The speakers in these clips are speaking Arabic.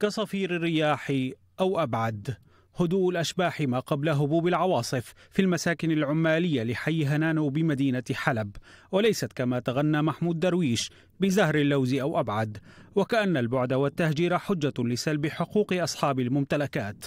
كصفير الرياح أو أبعد هدوء الأشباح ما قبل هبوب العواصف في المساكن العمالية لحي هنانو بمدينة حلب وليست كما تغنى محمود درويش بزهر اللوز أو أبعد وكأن البعد والتهجير حجة لسلب حقوق أصحاب الممتلكات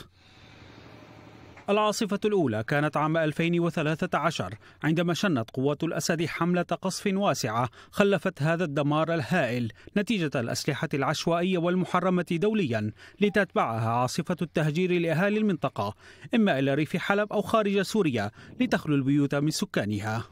العاصفة الأولى كانت عام 2013 عندما شنت قوات الأسد حملة قصف واسعة خلفت هذا الدمار الهائل نتيجة الأسلحة العشوائية والمحرمة دوليا لتتبعها عاصفة التهجير لأهالي المنطقة إما إلى ريف حلب أو خارج سوريا لتخلو البيوت من سكانها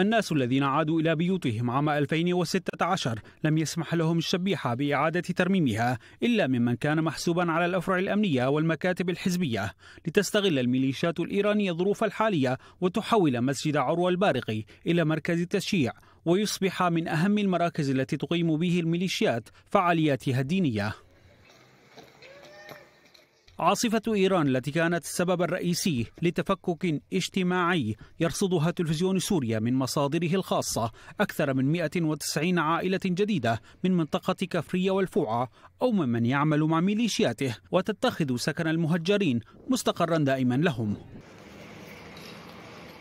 الناس الذين عادوا إلى بيوتهم عام 2016 لم يسمح لهم الشبيحة بإعادة ترميمها إلا ممن كان محسوبا على الأفرع الأمنية والمكاتب الحزبية لتستغل الميليشيات الإيرانية الظروف الحالية وتحول مسجد عروة البارقي إلى مركز تشييع ويصبح من أهم المراكز التي تقيم به الميليشيات فعالياتها الدينية عاصفة إيران التي كانت السبب الرئيسي لتفكك اجتماعي يرصدها تلفزيون سوريا من مصادره الخاصة أكثر من 190 عائلة جديدة من منطقة كفرية والفوعة أو ممن يعمل مع ميليشياته وتتخذ سكن المهجرين مستقرا دائما لهم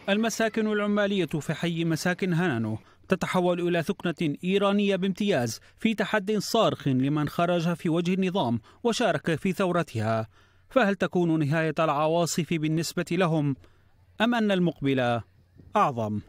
المساكن العمالية في حي مساكن هنانو تتحول إلى ثكنة إيرانية بامتياز في تحد صارخ لمن خرج في وجه النظام وشارك في ثورتها فهل تكون نهاية العواصف بالنسبة لهم أم أن المقبل أعظم؟